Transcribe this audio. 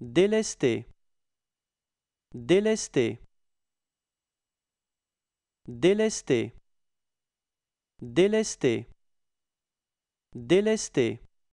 Délesté. Délesté. Délesté. Délesté. Délesté.